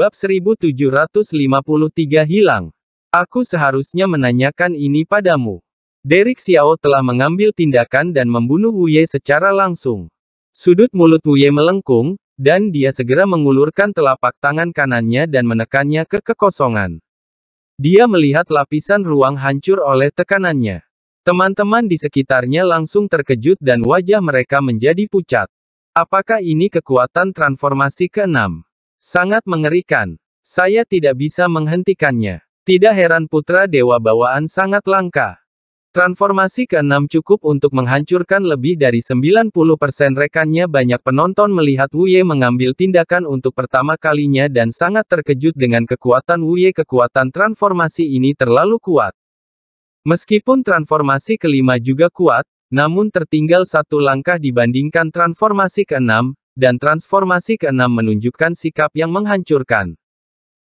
Bab 1753 hilang. Aku seharusnya menanyakan ini padamu. Derek Xiao telah mengambil tindakan dan membunuh Wu Ye secara langsung. Sudut mulut Wu Ye melengkung, dan dia segera mengulurkan telapak tangan kanannya dan menekannya ke kekosongan. Dia melihat lapisan ruang hancur oleh tekanannya. Teman-teman di sekitarnya langsung terkejut dan wajah mereka menjadi pucat. Apakah ini kekuatan transformasi keenam? Sangat mengerikan. Saya tidak bisa menghentikannya. Tidak heran putra dewa bawaan sangat langka. Transformasi ke-6 cukup untuk menghancurkan lebih dari 90% rekannya banyak penonton melihat Wuye mengambil tindakan untuk pertama kalinya dan sangat terkejut dengan kekuatan Wuye kekuatan transformasi ini terlalu kuat. Meskipun transformasi kelima juga kuat, namun tertinggal satu langkah dibandingkan transformasi ke-6, dan transformasi keenam menunjukkan sikap yang menghancurkan.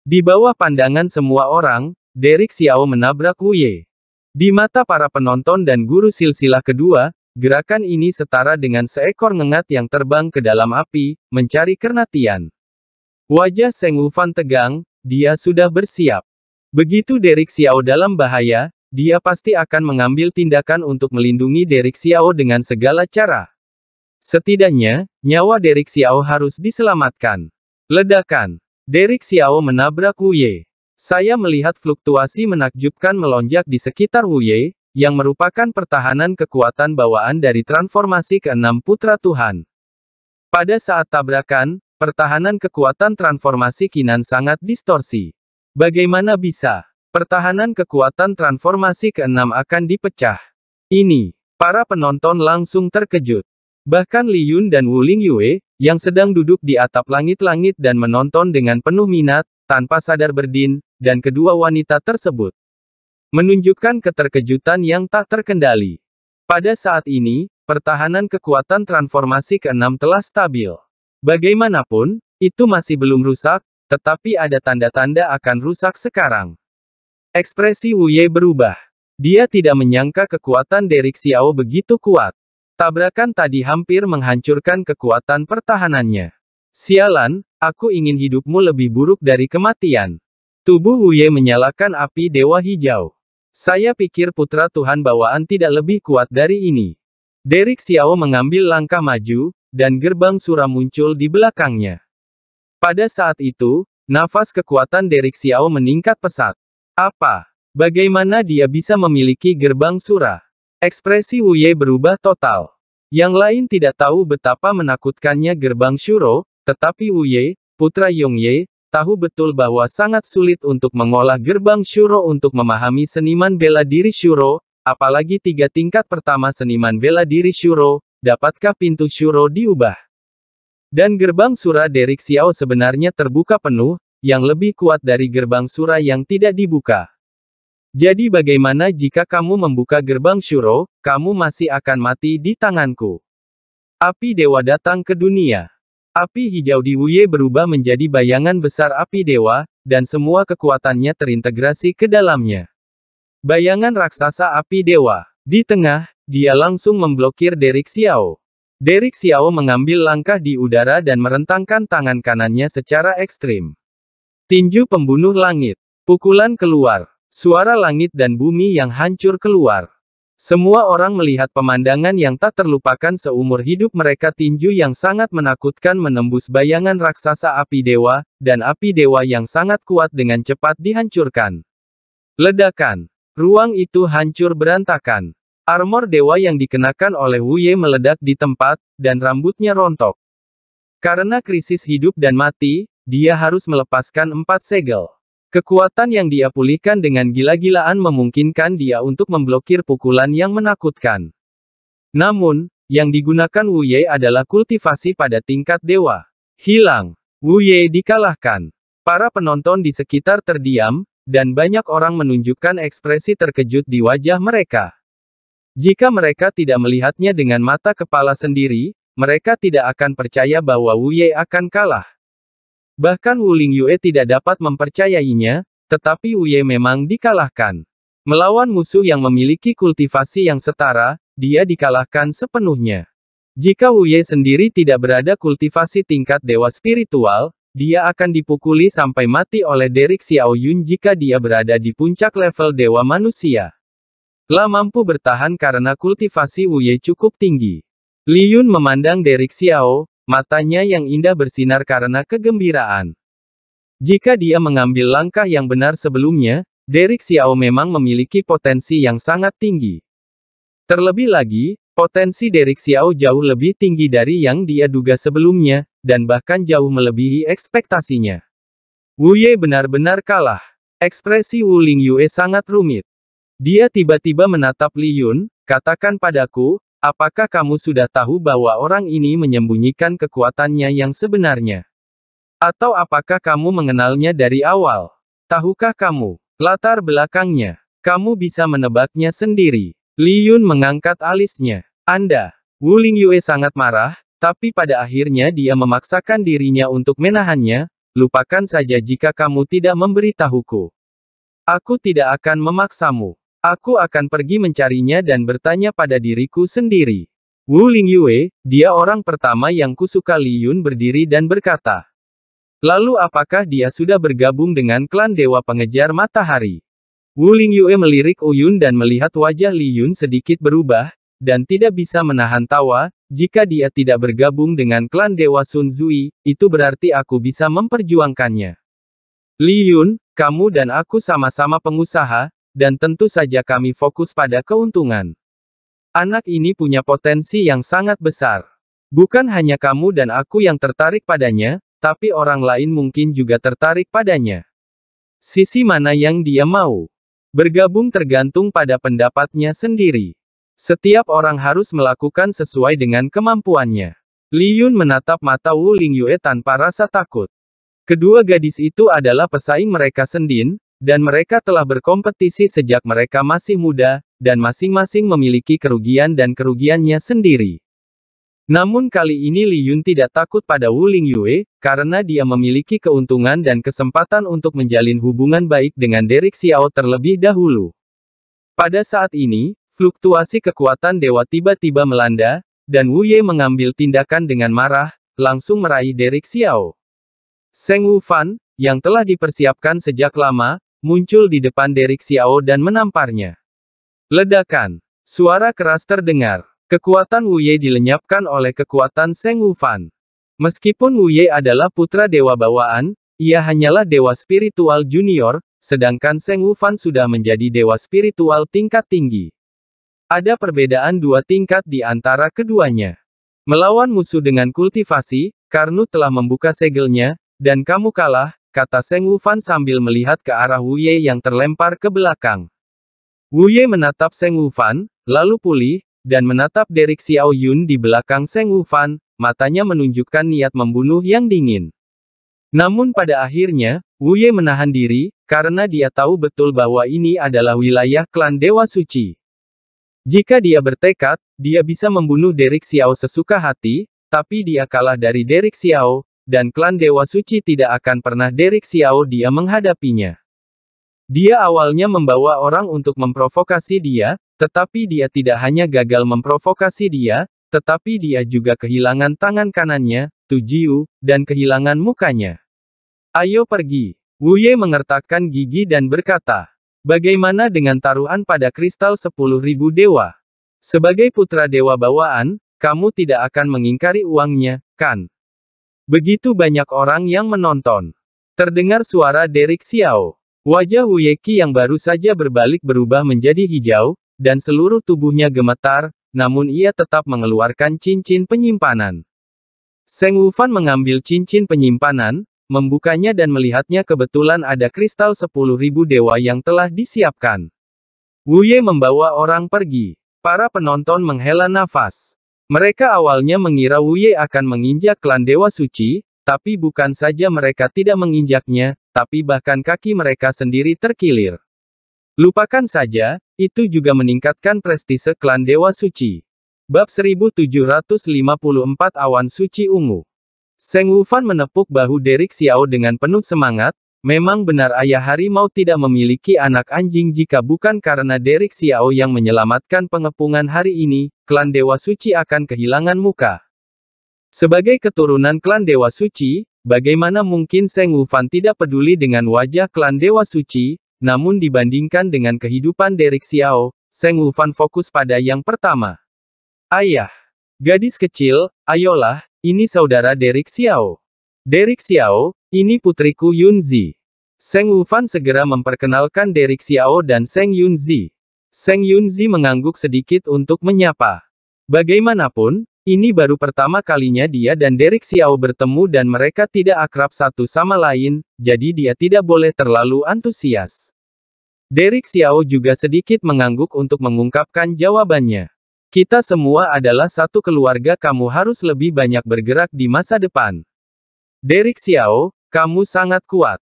Di bawah pandangan semua orang, Derek Xiao menabrak Ye. Di mata para penonton dan guru silsilah kedua, gerakan ini setara dengan seekor ngengat yang terbang ke dalam api, mencari kernatian. Wajah Seng Wufan tegang, dia sudah bersiap. Begitu Derek Xiao dalam bahaya, dia pasti akan mengambil tindakan untuk melindungi Derek Xiao dengan segala cara. Setidaknya, nyawa Derek Xiao harus diselamatkan. Ledakan. Derek Xiao menabrak Wu Saya melihat fluktuasi menakjubkan melonjak di sekitar Wu yang merupakan pertahanan kekuatan bawaan dari transformasi keenam putra Tuhan. Pada saat tabrakan, pertahanan kekuatan transformasi Kinan sangat distorsi. Bagaimana bisa? Pertahanan kekuatan transformasi keenam akan dipecah. Ini, para penonton langsung terkejut. Bahkan Li Yun dan Wu Ling Yue, yang sedang duduk di atap langit-langit dan menonton dengan penuh minat, tanpa sadar berdin, dan kedua wanita tersebut. Menunjukkan keterkejutan yang tak terkendali. Pada saat ini, pertahanan kekuatan transformasi keenam telah stabil. Bagaimanapun, itu masih belum rusak, tetapi ada tanda-tanda akan rusak sekarang. Ekspresi Ye berubah. Dia tidak menyangka kekuatan Derek Xiao begitu kuat. Tabrakan tadi hampir menghancurkan kekuatan pertahanannya. Sialan, aku ingin hidupmu lebih buruk dari kematian. Tubuh Huye menyalakan api dewa hijau. Saya pikir putra Tuhan bawaan tidak lebih kuat dari ini. Derek Xiao mengambil langkah maju, dan gerbang suram muncul di belakangnya. Pada saat itu, nafas kekuatan Derek Xiao meningkat pesat. Apa? Bagaimana dia bisa memiliki gerbang sura? Ekspresi Ye berubah total. Yang lain tidak tahu betapa menakutkannya gerbang Shuro, tetapi Ye, putra Yong Yongye, tahu betul bahwa sangat sulit untuk mengolah gerbang Shuro untuk memahami seniman bela diri Shuro, apalagi tiga tingkat pertama seniman bela diri Shuro, dapatkah pintu Shuro diubah? Dan gerbang Sura Derek Xiao sebenarnya terbuka penuh, yang lebih kuat dari gerbang Sura yang tidak dibuka. Jadi bagaimana jika kamu membuka gerbang syuro, kamu masih akan mati di tanganku. Api dewa datang ke dunia. Api hijau di Wuye berubah menjadi bayangan besar api dewa, dan semua kekuatannya terintegrasi ke dalamnya. Bayangan raksasa api dewa. Di tengah, dia langsung memblokir Derek Xiao. Derek Xiao mengambil langkah di udara dan merentangkan tangan kanannya secara ekstrim. Tinju pembunuh langit. Pukulan keluar. Suara langit dan bumi yang hancur keluar. Semua orang melihat pemandangan yang tak terlupakan seumur hidup mereka tinju yang sangat menakutkan menembus bayangan raksasa api dewa, dan api dewa yang sangat kuat dengan cepat dihancurkan. Ledakan. Ruang itu hancur berantakan. Armor dewa yang dikenakan oleh Wuye meledak di tempat, dan rambutnya rontok. Karena krisis hidup dan mati, dia harus melepaskan empat segel. Kekuatan yang dia pulihkan dengan gila-gilaan memungkinkan dia untuk memblokir pukulan yang menakutkan. Namun, yang digunakan Wu Ye adalah kultivasi pada tingkat dewa. Hilang. Wu Ye dikalahkan. Para penonton di sekitar terdiam, dan banyak orang menunjukkan ekspresi terkejut di wajah mereka. Jika mereka tidak melihatnya dengan mata kepala sendiri, mereka tidak akan percaya bahwa Wu Ye akan kalah. Bahkan Wuling Yue tidak dapat mempercayainya, tetapi Wu Ye memang dikalahkan. Melawan musuh yang memiliki kultivasi yang setara, dia dikalahkan sepenuhnya. Jika Wu Ye sendiri tidak berada kultivasi tingkat dewa spiritual, dia akan dipukuli sampai mati oleh Derek Yun jika dia berada di puncak level dewa manusia. La mampu bertahan karena kultivasi Wu Ye cukup tinggi. Li Yun memandang Derek Xiao, Matanya yang indah bersinar karena kegembiraan. Jika dia mengambil langkah yang benar sebelumnya, Derek Xiao memang memiliki potensi yang sangat tinggi. Terlebih lagi, potensi Derek Xiao jauh lebih tinggi dari yang dia duga sebelumnya, dan bahkan jauh melebihi ekspektasinya. Wu Ye benar-benar kalah. Ekspresi Wu Ling Yue sangat rumit. Dia tiba-tiba menatap Li Yun, katakan padaku, Apakah kamu sudah tahu bahwa orang ini menyembunyikan kekuatannya yang sebenarnya? Atau apakah kamu mengenalnya dari awal? Tahukah kamu latar belakangnya? Kamu bisa menebaknya sendiri. Liyun mengangkat alisnya. Anda, Wu Ling Yue sangat marah, tapi pada akhirnya dia memaksakan dirinya untuk menahannya, lupakan saja jika kamu tidak memberitahuku. Aku tidak akan memaksamu. Aku akan pergi mencarinya dan bertanya pada diriku sendiri. Wu Lingyue, dia orang pertama yang kusuka Li Yun berdiri dan berkata. Lalu apakah dia sudah bergabung dengan klan Dewa Pengejar Matahari? Wu Lingyue melirik Uyun dan melihat wajah Li Yun sedikit berubah, dan tidak bisa menahan tawa, jika dia tidak bergabung dengan klan Dewa Sun Zui, itu berarti aku bisa memperjuangkannya. Li Yun, kamu dan aku sama-sama pengusaha, dan tentu saja kami fokus pada keuntungan. Anak ini punya potensi yang sangat besar. Bukan hanya kamu dan aku yang tertarik padanya, tapi orang lain mungkin juga tertarik padanya. Sisi mana yang dia mau? Bergabung tergantung pada pendapatnya sendiri. Setiap orang harus melakukan sesuai dengan kemampuannya. Liyun menatap mata Wu Lingyue tanpa rasa takut. Kedua gadis itu adalah pesaing mereka sendiri. Dan mereka telah berkompetisi sejak mereka masih muda, dan masing-masing memiliki kerugian dan kerugiannya sendiri. Namun kali ini Li Yun tidak takut pada Wu Ling Yue, karena dia memiliki keuntungan dan kesempatan untuk menjalin hubungan baik dengan Derek Xiao terlebih dahulu. Pada saat ini, fluktuasi kekuatan dewa tiba-tiba melanda, dan Wu Ye mengambil tindakan dengan marah, langsung meraih Derek Xiao. Seng Wu Fan, yang telah dipersiapkan sejak lama, muncul di depan Derek Xiao dan menamparnya. Ledakan. Suara keras terdengar. Kekuatan Wu Ye dilenyapkan oleh kekuatan Seng Wufan. Meskipun Wu Ye adalah putra dewa bawaan, ia hanyalah dewa spiritual junior, sedangkan Seng Wufan sudah menjadi dewa spiritual tingkat tinggi. Ada perbedaan dua tingkat di antara keduanya. Melawan musuh dengan kultivasi, Karnu telah membuka segelnya, dan kamu kalah, kata Seng Wufan sambil melihat ke arah Wuye yang terlempar ke belakang. Wuye menatap Seng Wufan, lalu pulih, dan menatap Derek Xiao Yun di belakang Seng Wufan, matanya menunjukkan niat membunuh yang dingin. Namun pada akhirnya, Wuye menahan diri, karena dia tahu betul bahwa ini adalah wilayah klan Dewa Suci. Jika dia bertekad, dia bisa membunuh Derek Xiao sesuka hati, tapi dia kalah dari Derek Xiao, dan klan Dewa Suci tidak akan pernah Derek Xiao dia menghadapinya. Dia awalnya membawa orang untuk memprovokasi dia, tetapi dia tidak hanya gagal memprovokasi dia, tetapi dia juga kehilangan tangan kanannya, Tujiu, dan kehilangan mukanya. Ayo pergi. Wu Ye mengertakkan gigi dan berkata, Bagaimana dengan taruhan pada kristal 10.000 dewa? Sebagai putra dewa bawaan, kamu tidak akan mengingkari uangnya, kan? Begitu banyak orang yang menonton. Terdengar suara Derek Xiao. Wajah Wuyeki yang baru saja berbalik berubah menjadi hijau, dan seluruh tubuhnya gemetar, namun ia tetap mengeluarkan cincin penyimpanan. Seng Wufan mengambil cincin penyimpanan, membukanya dan melihatnya kebetulan ada kristal 10.000 dewa yang telah disiapkan. Wuye membawa orang pergi. Para penonton menghela nafas. Mereka awalnya mengira Wuye akan menginjak klan Dewa Suci, tapi bukan saja mereka tidak menginjaknya, tapi bahkan kaki mereka sendiri terkilir. Lupakan saja, itu juga meningkatkan prestise klan Dewa Suci. Bab 1754 Awan Suci Ungu Seng Wufan menepuk bahu Derek Xiao dengan penuh semangat, Memang benar ayah harimau tidak memiliki anak anjing jika bukan karena Derek Xiao yang menyelamatkan pengepungan hari ini, klan Dewa Suci akan kehilangan muka. Sebagai keturunan klan Dewa Suci, bagaimana mungkin Seng Wufan tidak peduli dengan wajah klan Dewa Suci, namun dibandingkan dengan kehidupan Derek Xiao, Seng Wufan fokus pada yang pertama. Ayah. Gadis kecil, ayolah, ini saudara Derek Xiao. Derek Xiao, ini putriku Yunzi. Seng Wufan segera memperkenalkan Derek Xiao dan Seng Yunzi. Seng Yunzi mengangguk sedikit untuk menyapa. Bagaimanapun, ini baru pertama kalinya dia dan Derek Xiao bertemu dan mereka tidak akrab satu sama lain, jadi dia tidak boleh terlalu antusias. Derek Xiao juga sedikit mengangguk untuk mengungkapkan jawabannya. Kita semua adalah satu keluarga kamu harus lebih banyak bergerak di masa depan. Derek Xiao, kamu sangat kuat.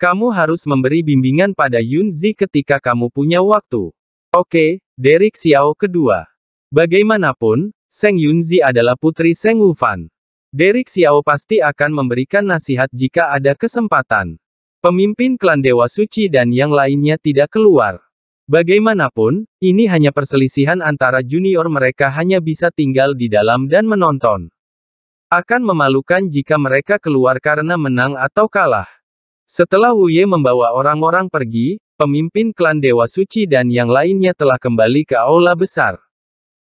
Kamu harus memberi bimbingan pada Yun Zi ketika kamu punya waktu. Oke, Derek Xiao kedua. Bagaimanapun, Seng Yun Zi adalah putri Seng Fan. Derek Xiao pasti akan memberikan nasihat jika ada kesempatan. Pemimpin klan Dewa Suci dan yang lainnya tidak keluar. Bagaimanapun, ini hanya perselisihan antara junior mereka hanya bisa tinggal di dalam dan menonton. Akan memalukan jika mereka keluar karena menang atau kalah. Setelah Wuye membawa orang-orang pergi, pemimpin klan Dewa Suci dan yang lainnya telah kembali ke aula besar.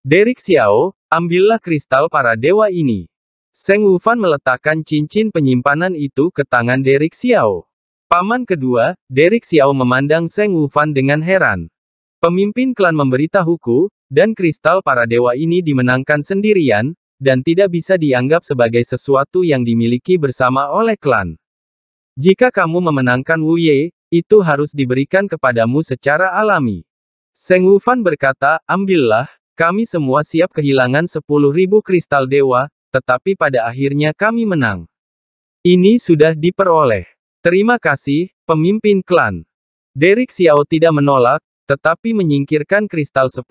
Derek Xiao, ambillah kristal para dewa ini. Seng Wufan meletakkan cincin penyimpanan itu ke tangan Derek Xiao. Paman kedua, Derek Xiao memandang Seng Wufan dengan heran. Pemimpin klan memberitahuku, dan kristal para dewa ini dimenangkan sendirian, dan tidak bisa dianggap sebagai sesuatu yang dimiliki bersama oleh klan. Jika kamu memenangkan Wu Ye, itu harus diberikan kepadamu secara alami. Seng Wufan berkata, ambillah, kami semua siap kehilangan 10.000 kristal dewa, tetapi pada akhirnya kami menang. Ini sudah diperoleh. Terima kasih, pemimpin klan. Derek Xiao tidak menolak, tetapi menyingkirkan kristal 10.000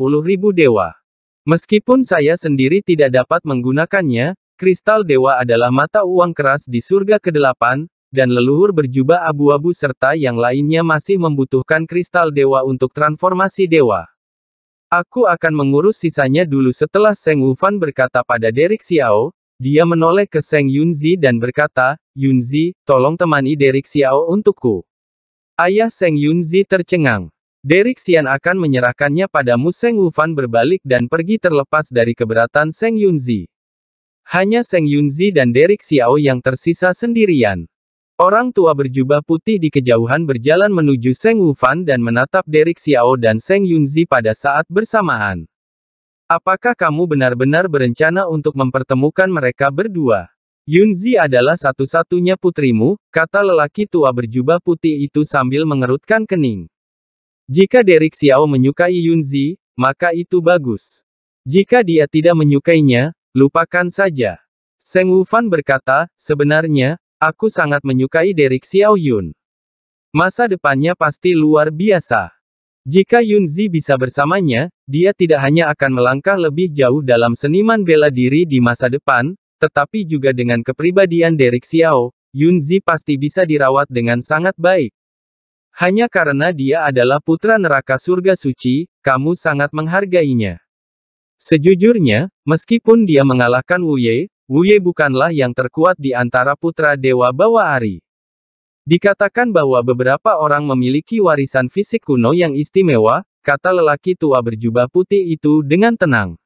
dewa. Meskipun saya sendiri tidak dapat menggunakannya, kristal dewa adalah mata uang keras di surga ke-8, dan leluhur berjubah abu-abu serta yang lainnya masih membutuhkan kristal dewa untuk transformasi dewa. Aku akan mengurus sisanya dulu setelah Seng Wufan berkata pada Derek Xiao, dia menoleh ke Seng Yunzi dan berkata, Yunzi, tolong temani Derek Xiao untukku. Ayah Seng Yunzi tercengang. Derek Xian akan menyerahkannya padamu Seng Wufan berbalik dan pergi terlepas dari keberatan Seng Yunzi. Hanya Seng Yunzi dan Derek Xiao yang tersisa sendirian. Orang tua berjubah putih di kejauhan berjalan menuju Seng Wufan dan menatap Derek Xiao dan Seng Yunzi pada saat bersamaan. Apakah kamu benar-benar berencana untuk mempertemukan mereka berdua? Yunzi adalah satu-satunya putrimu, kata lelaki tua berjubah putih itu sambil mengerutkan kening. Jika Derek Xiao menyukai Yunzi, maka itu bagus. Jika dia tidak menyukainya, lupakan saja. Seng Wufan berkata, sebenarnya, aku sangat menyukai Derek Xiao Yun. Masa depannya pasti luar biasa. Jika Yunzi bisa bersamanya, dia tidak hanya akan melangkah lebih jauh dalam seniman bela diri di masa depan, tetapi juga dengan kepribadian Derek Xiao, Yunzi pasti bisa dirawat dengan sangat baik. Hanya karena dia adalah putra neraka surga suci, kamu sangat menghargainya. Sejujurnya, meskipun dia mengalahkan Wuye, Wuye bukanlah yang terkuat di antara putra dewa Bawa Ari. Dikatakan bahwa beberapa orang memiliki warisan fisik kuno yang istimewa, kata lelaki tua berjubah putih itu dengan tenang.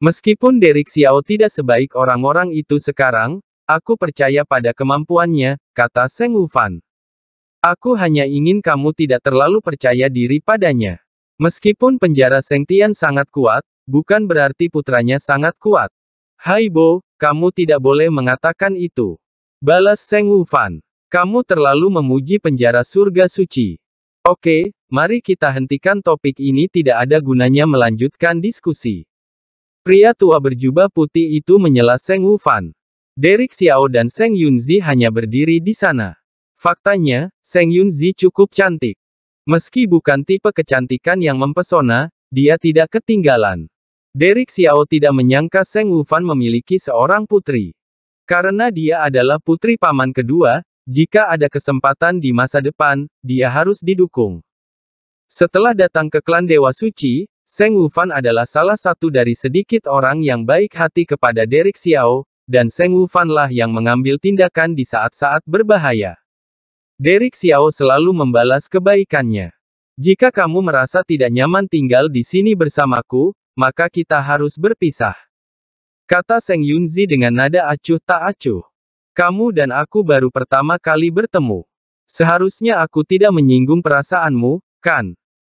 Meskipun Derek Xiao tidak sebaik orang-orang itu sekarang, aku percaya pada kemampuannya, kata Seng Wufan. Aku hanya ingin kamu tidak terlalu percaya diri padanya. Meskipun penjara Sengtian sangat kuat, bukan berarti putranya sangat kuat. Hai Bo, kamu tidak boleh mengatakan itu. Balas Seng Wufan. Kamu terlalu memuji penjara surga suci. Oke, mari kita hentikan topik ini tidak ada gunanya melanjutkan diskusi. Pria tua berjubah putih itu menyela Seng Wufan. Derek Xiao dan Seng Yunzi hanya berdiri di sana. Faktanya, Seng Yun Zi cukup cantik. Meski bukan tipe kecantikan yang mempesona, dia tidak ketinggalan. Derek Xiao tidak menyangka Seng Wufan memiliki seorang putri. Karena dia adalah putri paman kedua, jika ada kesempatan di masa depan, dia harus didukung. Setelah datang ke klan Dewa Suci, Seng Wufan adalah salah satu dari sedikit orang yang baik hati kepada Derek Xiao, dan Seng Wufanlah yang mengambil tindakan di saat-saat berbahaya. Derek Xiao selalu membalas kebaikannya. Jika kamu merasa tidak nyaman tinggal di sini bersamaku, maka kita harus berpisah. Kata Seng Yunzi dengan nada acuh tak acuh. Kamu dan aku baru pertama kali bertemu. Seharusnya aku tidak menyinggung perasaanmu, kan?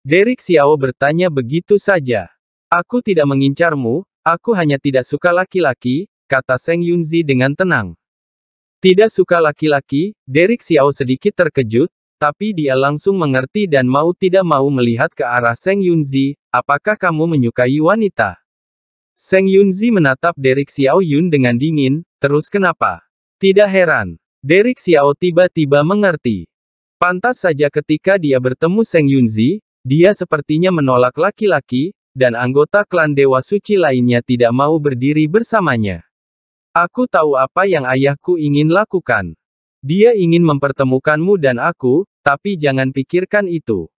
Derek Xiao bertanya begitu saja. Aku tidak mengincarmu, aku hanya tidak suka laki-laki, kata Seng Yunzi dengan tenang. Tidak suka laki-laki, Derek Xiao sedikit terkejut, tapi dia langsung mengerti dan mau tidak mau melihat ke arah Seng Yunzi, apakah kamu menyukai wanita? Seng Yunzi menatap Derek Xiao Yun dengan dingin, terus kenapa? Tidak heran, Derek Xiao tiba-tiba mengerti. Pantas saja ketika dia bertemu Seng Yunzi, dia sepertinya menolak laki-laki, dan anggota klan Dewa Suci lainnya tidak mau berdiri bersamanya. Aku tahu apa yang ayahku ingin lakukan. Dia ingin mempertemukanmu dan aku, tapi jangan pikirkan itu.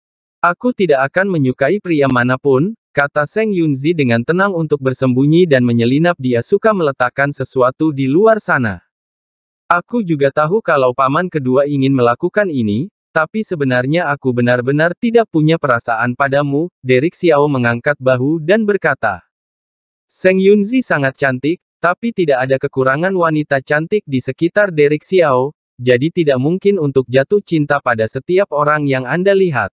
Aku tidak akan menyukai pria manapun, kata Seng Yunzi dengan tenang untuk bersembunyi dan menyelinap dia suka meletakkan sesuatu di luar sana. Aku juga tahu kalau paman kedua ingin melakukan ini, tapi sebenarnya aku benar-benar tidak punya perasaan padamu, Derek Xiao mengangkat bahu dan berkata. Seng Yunzi sangat cantik, tapi tidak ada kekurangan wanita cantik di sekitar Derek Xiao, jadi tidak mungkin untuk jatuh cinta pada setiap orang yang Anda lihat.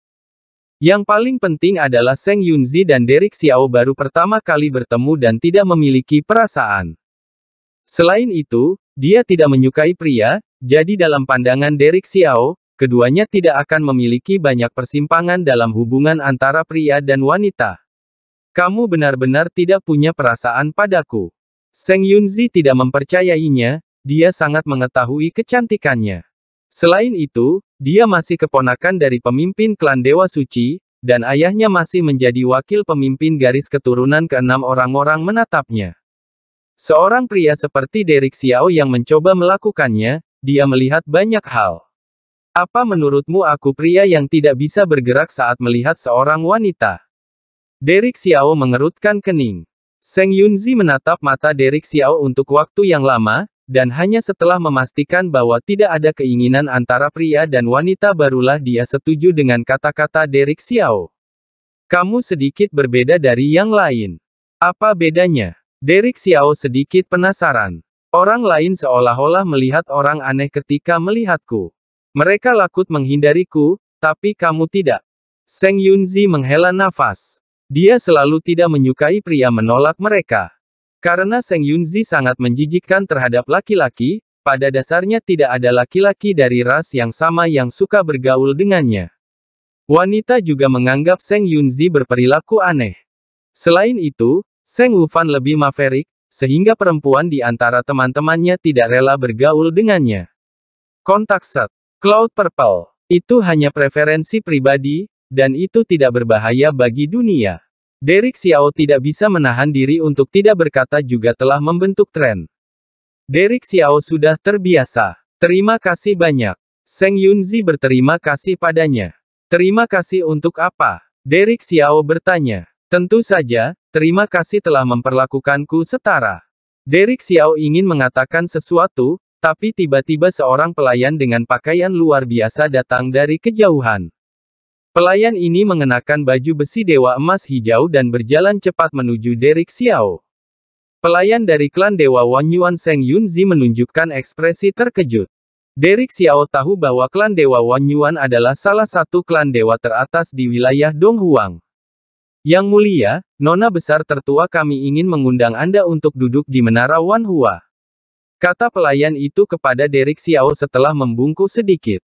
Yang paling penting adalah Seng Yunzi dan Derek Xiao baru pertama kali bertemu dan tidak memiliki perasaan. Selain itu, dia tidak menyukai pria, jadi dalam pandangan Derek Xiao, keduanya tidak akan memiliki banyak persimpangan dalam hubungan antara pria dan wanita. Kamu benar-benar tidak punya perasaan padaku. Seng Yunzi tidak mempercayainya, dia sangat mengetahui kecantikannya. Selain itu, dia masih keponakan dari pemimpin klan Dewa Suci, dan ayahnya masih menjadi wakil pemimpin garis keturunan keenam orang-orang menatapnya. Seorang pria seperti Derek Xiao yang mencoba melakukannya, dia melihat banyak hal. Apa menurutmu aku pria yang tidak bisa bergerak saat melihat seorang wanita? Derek Xiao mengerutkan kening. Seng Yunzi menatap mata Derek Xiao untuk waktu yang lama, dan hanya setelah memastikan bahwa tidak ada keinginan antara pria dan wanita barulah dia setuju dengan kata-kata Derek Xiao. Kamu sedikit berbeda dari yang lain. Apa bedanya? Derek Xiao sedikit penasaran. Orang lain seolah-olah melihat orang aneh ketika melihatku. Mereka lakut menghindariku, tapi kamu tidak. Seng Yunzi menghela nafas. Dia selalu tidak menyukai pria menolak mereka. Karena Seng Yunzi sangat menjijikkan terhadap laki-laki, pada dasarnya tidak ada laki-laki dari ras yang sama yang suka bergaul dengannya. Wanita juga menganggap Seng Yunzi berperilaku aneh. Selain itu, Seng Wufan lebih maverik, sehingga perempuan di antara teman-temannya tidak rela bergaul dengannya. Kontak Sat, Cloud Purple, itu hanya preferensi pribadi, dan itu tidak berbahaya bagi dunia. Derek Xiao tidak bisa menahan diri untuk tidak berkata juga telah membentuk tren. Derek Xiao sudah terbiasa. Terima kasih banyak. Seng Yunzi berterima kasih padanya. Terima kasih untuk apa? Derek Xiao bertanya. Tentu saja, terima kasih telah memperlakukanku setara. Derek Xiao ingin mengatakan sesuatu, tapi tiba-tiba seorang pelayan dengan pakaian luar biasa datang dari kejauhan. Pelayan ini mengenakan baju besi dewa emas hijau dan berjalan cepat menuju Derek Xiao. Pelayan dari klan dewa Wang Yuan Seng Yunzi menunjukkan ekspresi terkejut. Derek Xiao tahu bahwa klan dewa Wang Yuan adalah salah satu klan dewa teratas di wilayah Donghuang. Yang mulia, nona besar tertua kami ingin mengundang Anda untuk duduk di menara Wan Hua. Kata pelayan itu kepada Derek Xiao setelah membungkuk sedikit.